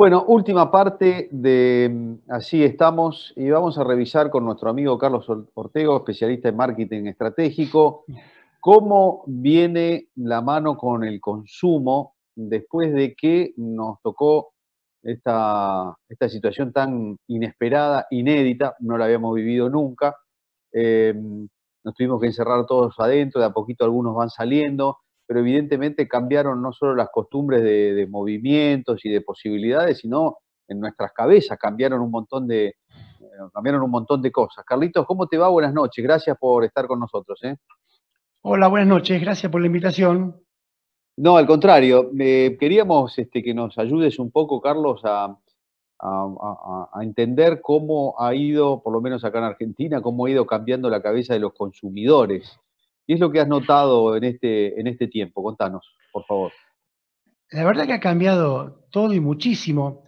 Bueno, última parte de mm, Así estamos y vamos a revisar con nuestro amigo Carlos Ortego, especialista en marketing estratégico, cómo viene la mano con el consumo después de que nos tocó esta, situación tan inesperada, inédita, no la habíamos vivido nunca. Eh, mm, nos tuvimos que encerrar todos adentro, de a poquito algunos van saliendo, pero evidentemente cambiaron no solo las costumbres de, movimientos y de posibilidades, sino en nuestras cabezas, cambiaron un montón de, eh, cambiaron un montón de cosas. Carlitos, ¿cómo te va? Buenas noches, gracias por estar con nosotros. ¿eh? Hola, buenas noches, gracias por la invitación. No, al contrario, queríamos este, que nos ayudes un poco, Carlos, a, entender cómo ha ido, por lo menos acá en Argentina, cómo ha ido cambiando la cabeza de los consumidores ¿Qué es lo que has notado en este, en este tiempo? Contanos, por favor. La verdad que ha cambiado todo y muchísimo.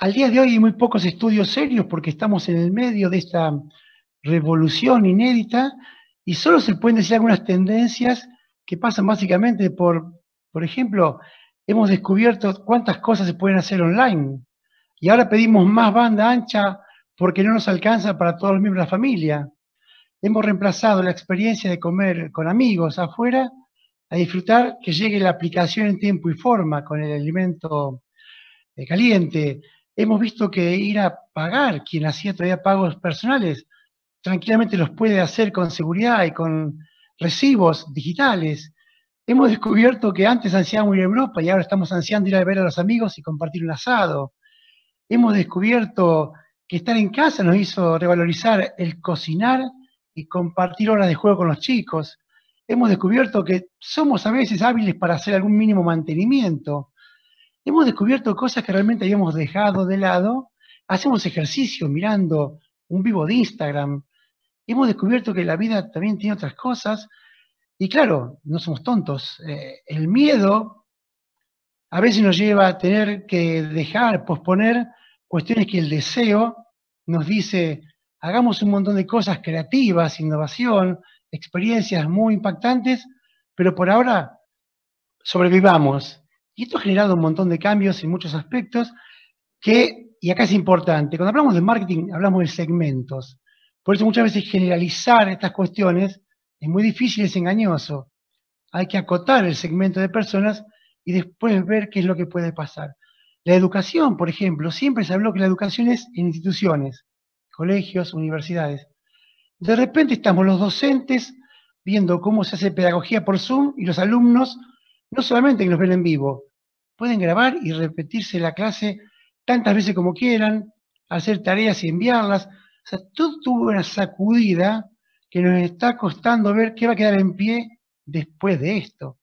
Al día de hoy hay muy pocos estudios serios porque estamos en el medio de esta revolución inédita y solo se pueden decir algunas tendencias que pasan básicamente por, por ejemplo, hemos descubierto cuántas cosas se pueden hacer online y ahora pedimos más banda ancha porque no nos alcanza para todos los miembros de la familia hemos reemplazado la experiencia de comer con amigos afuera a disfrutar que llegue la aplicación en tiempo y forma con el alimento eh, caliente. Hemos visto que ir a pagar, quien hacía todavía pagos personales, tranquilamente los puede hacer con seguridad y con recibos digitales. Hemos descubierto que antes ansiábamos ir a Europa y ahora estamos ansiando ir a ver a los amigos y compartir un asado. Hemos descubierto que estar en casa nos hizo revalorizar el cocinar y compartir horas de juego con los chicos. Hemos descubierto que somos a veces hábiles para hacer algún mínimo mantenimiento. Hemos descubierto cosas que realmente habíamos dejado de lado. Hacemos ejercicio mirando un vivo de Instagram. Hemos descubierto que la vida también tiene otras cosas. Y claro, no somos tontos. Eh, el miedo a veces nos lleva a tener que dejar, posponer cuestiones que el deseo nos dice hagamos un montón de cosas creativas, innovación, experiencias muy impactantes, pero por ahora sobrevivamos. Y esto ha generado un montón de cambios en muchos aspectos que, y acá es importante, cuando hablamos de marketing hablamos de segmentos. Por eso muchas veces generalizar estas cuestiones es muy difícil, es engañoso. Hay que acotar el segmento de personas y después ver qué es lo que puede pasar. La educación, por ejemplo, siempre se habló que la educación es en instituciones colegios, universidades. De repente estamos los docentes viendo cómo se hace pedagogía por Zoom y los alumnos, no solamente que nos ven en vivo, pueden grabar y repetirse la clase tantas veces como quieran, hacer tareas y enviarlas. O sea, todo tuvo una sacudida que nos está costando ver qué va a quedar en pie después de esto.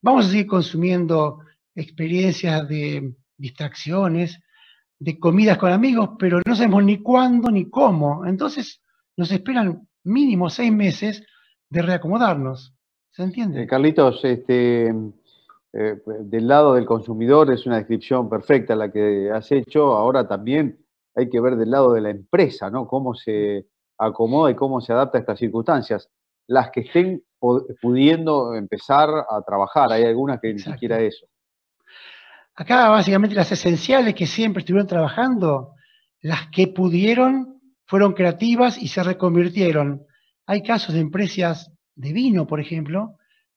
Vamos a seguir consumiendo experiencias de distracciones, de comidas con amigos, pero no sabemos ni cuándo ni cómo. Entonces nos esperan mínimo seis meses de reacomodarnos. ¿Se entiende? Eh, Carlitos, este, eh, pues, del lado del consumidor es una descripción perfecta la que has hecho. Ahora también hay que ver del lado de la empresa, ¿no? Cómo se acomoda y cómo se adapta a estas circunstancias. Las que estén pudiendo empezar a trabajar, hay algunas que ni siquiera eso. Acá básicamente las esenciales que siempre estuvieron trabajando, las que pudieron, fueron creativas y se reconvirtieron. Hay casos de empresas de vino, por ejemplo,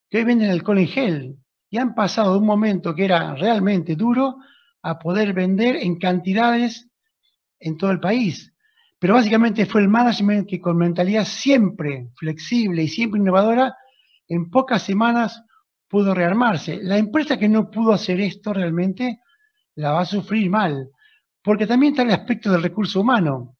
que hoy venden alcohol en gel y han pasado de un momento que era realmente duro a poder vender en cantidades en todo el país. Pero básicamente fue el management que con mentalidad siempre flexible y siempre innovadora, en pocas semanas pudo rearmarse. La empresa que no pudo hacer esto realmente la va a sufrir mal, porque también está el aspecto del recurso humano.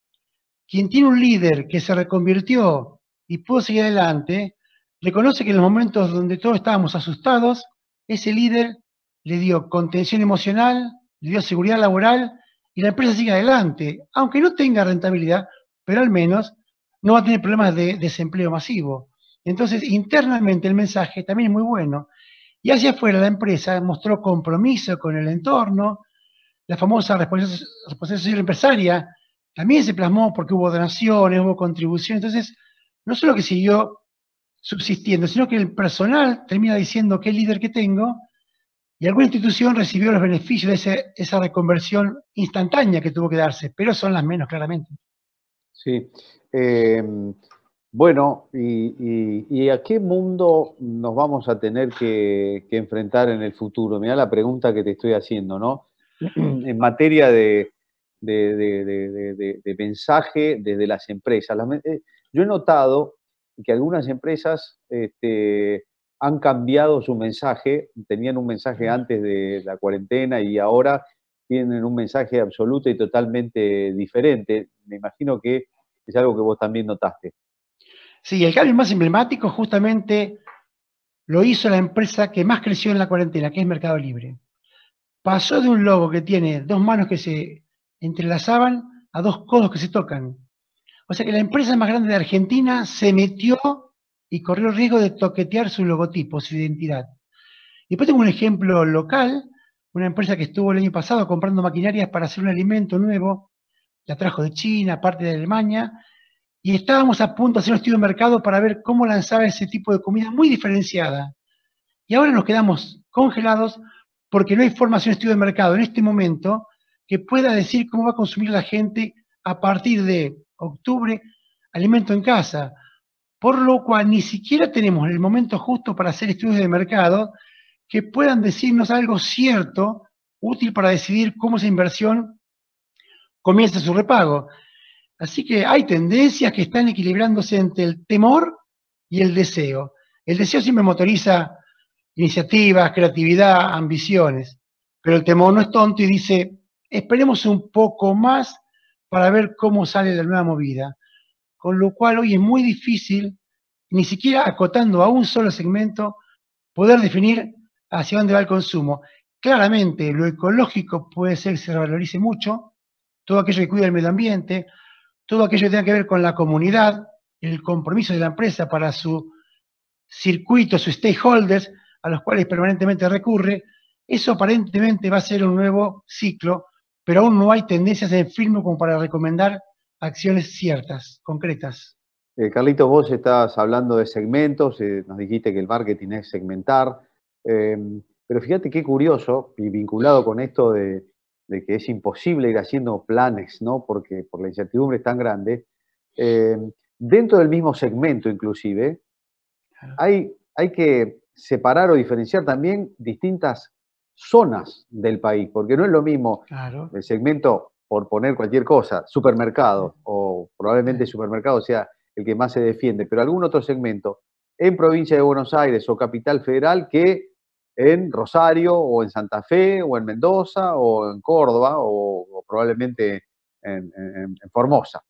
Quien tiene un líder que se reconvirtió y pudo seguir adelante, reconoce que en los momentos donde todos estábamos asustados, ese líder le dio contención emocional, le dio seguridad laboral y la empresa sigue adelante, aunque no tenga rentabilidad, pero al menos no va a tener problemas de desempleo masivo. Entonces, internamente el mensaje también es muy bueno y hacia afuera la empresa mostró compromiso con el entorno. La famosa responsabilidad social empresaria también se plasmó porque hubo donaciones, hubo contribuciones. Entonces, no solo que siguió subsistiendo, sino que el personal termina diciendo qué líder que tengo y alguna institución recibió los beneficios de esa reconversión instantánea que tuvo que darse, pero son las menos claramente. Sí. Eh, bueno, y, a qué mundo nos vamos a tener que, enfrentar en el futuro? Mira la pregunta que te estoy haciendo, ¿no? En materia de, mensaje desde las empresas. Eh, yo he notado que algunas empresas este, han cambiado su mensaje, tenían un mensaje antes de la cuarentena y ahora tienen un mensaje absoluto y totalmente diferente. Me imagino que es algo que vos también notaste. Sí, el cambio más emblemático justamente lo hizo la empresa que más creció en la cuarentena, que es Mercado Libre. Pasó de un logo que tiene dos manos que se entrelazaban a dos codos que se tocan. O sea que la empresa más grande de Argentina se metió y corrió el riesgo de toquetear su logotipo, su identidad. Y después tengo un ejemplo local, una empresa que estuvo el año pasado comprando maquinarias para hacer un alimento nuevo, la trajo de China, parte de Alemania, y estábamos a punto de hacer un estudio de mercado para ver cómo lanzaba ese tipo de comida muy diferenciada. Y ahora nos quedamos congelados porque no hay formación de estudio de mercado en este momento que pueda decir cómo va a consumir la gente a partir de octubre alimento en casa. Por lo cual ni siquiera tenemos el momento justo para hacer estudios de mercado que puedan decirnos algo cierto, útil para decidir cómo esa inversión comienza su repago. Así que hay tendencias que están equilibrándose entre el temor y el deseo. El deseo siempre motoriza iniciativas, creatividad, ambiciones, pero el temor no es tonto y dice, esperemos un poco más para ver cómo sale la nueva movida. Con lo cual hoy es muy difícil, ni siquiera acotando a un solo segmento, poder definir hacia dónde va el consumo. Claramente lo ecológico puede ser que se valorice mucho, todo aquello que cuida el medio ambiente, todo aquello que tenga que ver con la comunidad, el compromiso de la empresa para su circuito, sus stakeholders, a los cuales permanentemente recurre, eso aparentemente va a ser un nuevo ciclo, pero aún no hay tendencias en firme como para recomendar acciones ciertas, concretas. Eh, Carlitos, vos estás hablando de segmentos, eh, nos dijiste que el marketing es segmentar, eh, pero fíjate qué curioso, y vinculado con esto de, de que es imposible ir haciendo planes, ¿no? Porque por la incertidumbre es tan grande. Em, dentro del mismo segmento, inclusive, hay, hay que separar o diferenciar también distintas zonas del país, porque no es lo mismo el segmento, por poner cualquier cosa, supermercado, o probablemente supermercado sea el que más se defiende, pero algún otro segmento en provincia de Buenos Aires o capital federal que en Rosario o en Santa Fe o en Mendoza o en Córdoba o, probablemente en, Formosa.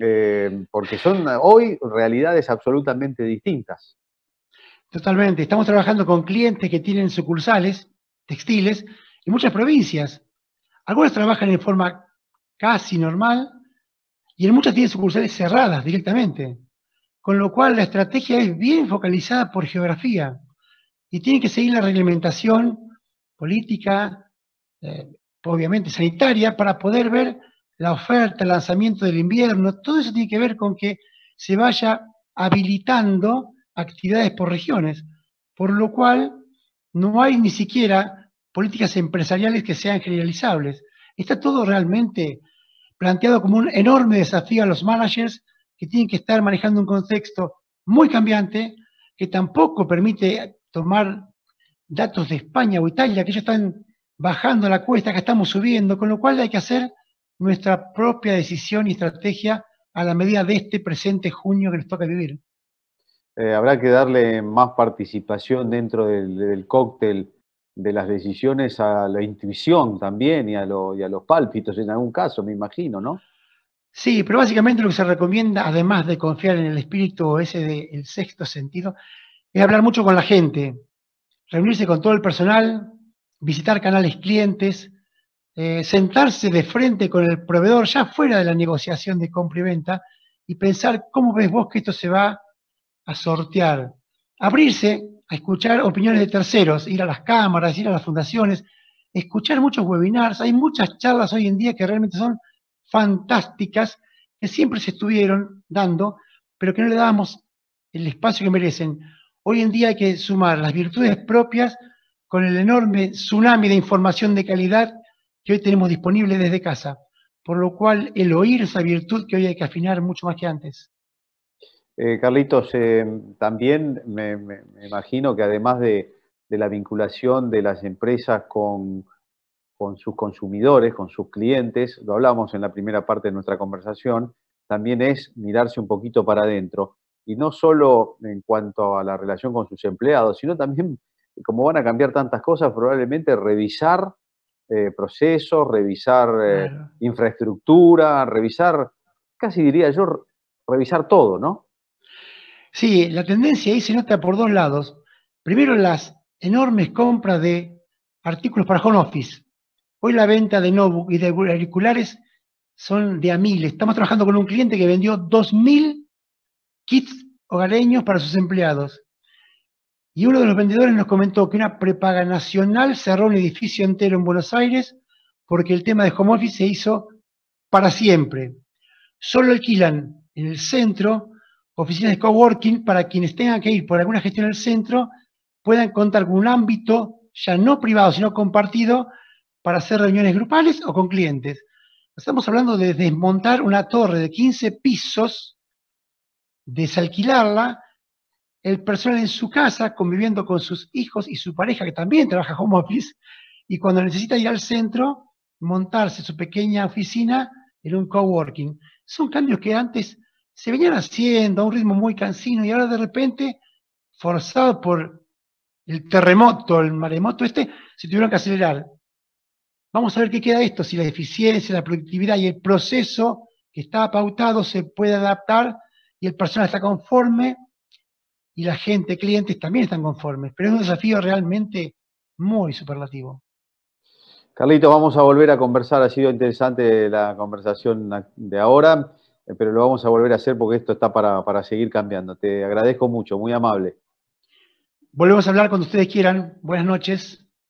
Eh, porque son hoy realidades absolutamente distintas. Totalmente. Estamos trabajando con clientes que tienen sucursales textiles en muchas provincias. Algunas trabajan en forma casi normal y en muchas tienen sucursales cerradas directamente. Con lo cual la estrategia es bien focalizada por geografía y tiene que seguir la reglamentación política, eh, obviamente sanitaria, para poder ver la oferta, el lanzamiento del invierno. Todo eso tiene que ver con que se vaya habilitando actividades por regiones, por lo cual no hay ni siquiera políticas empresariales que sean generalizables. Está todo realmente planteado como un enorme desafío a los managers que tienen que estar manejando un contexto muy cambiante, que tampoco permite tomar datos de España o Italia, que ellos están bajando la cuesta, que estamos subiendo, con lo cual hay que hacer nuestra propia decisión y estrategia a la medida de este presente junio que nos toca vivir. Eh, habrá que darle más participación dentro del, cóctel de las decisiones a la intuición también y a, los pálpitos en algún caso, me imagino, ¿no? Sí, pero básicamente lo que se recomienda, además de confiar en el espíritu ese del sexto sentido, es hablar mucho con la gente, reunirse con todo el personal, visitar canales clientes, eh, sentarse de frente con el proveedor ya fuera de la negociación de compra y venta y pensar cómo ves vos que esto se va a sortear. Abrirse a escuchar opiniones de terceros, ir a las cámaras, ir a las fundaciones, escuchar muchos webinars. Hay muchas charlas hoy en día que realmente son fantásticas, que siempre se estuvieron dando, pero que no le dábamos el espacio que merecen. Hoy en día hay que sumar las virtudes propias con el enorme tsunami de información de calidad que hoy tenemos disponible desde casa, por lo cual el oír esa virtud que hoy hay que afinar mucho más que antes. Eh, Carlitos, eh, también me, imagino que además de, la vinculación de las empresas con, con sus consumidores, con sus clientes, lo hablamos en la primera parte de nuestra conversación, también es mirarse un poquito para adentro y no solo en cuanto a la relación con sus empleados, sino también, eh, como van a cambiar tantas cosas, probablemente revisar eh, procesos, revisar eh, infraestructura, revisar, casi diría yo, revisar todo, ¿no? Sí, la tendencia ahí se nota por dos lados. Primero, las enormes compras de artículos para home office. Hoy la venta de notebook y de auriculares son de a mil. Estamos trabajando con un cliente que vendió dos mil kits hogareños para sus empleados. Y uno de los vendedores nos comentó que una prepaga nacional cerró un edificio entero en Buenos Aires porque el tema de home office se hizo para siempre. Solo alquilan en el centro oficinas de coworking para quienes tengan que ir por alguna gestión al centro puedan contar con un ámbito ya no privado, sino compartido para hacer reuniones grupales o con clientes. Estamos hablando de desmontar una torre de 15 pisos desalquilarla, el personal en su casa, conviviendo con sus hijos y su pareja, que también trabaja home office, y cuando necesita ir al centro, montarse su pequeña oficina en un coworking. Son cambios que antes se venían haciendo a un ritmo muy cansino y ahora de repente, forzado por el terremoto, el maremoto este, se tuvieron que acelerar. Vamos a ver qué queda de esto, si la eficiencia, la productividad y el proceso que está pautado se puede adaptar y el personal está conforme y la gente, clientes también están conformes, pero es un desafío realmente muy superlativo. carlito vamos a volver a conversar, ha sido interesante la conversación de ahora, eh, pero lo vamos a volver a hacer porque esto está para, para seguir cambiando. Te agradezco mucho, muy amable. Volvemos a hablar cuando ustedes quieran. Buenas noches.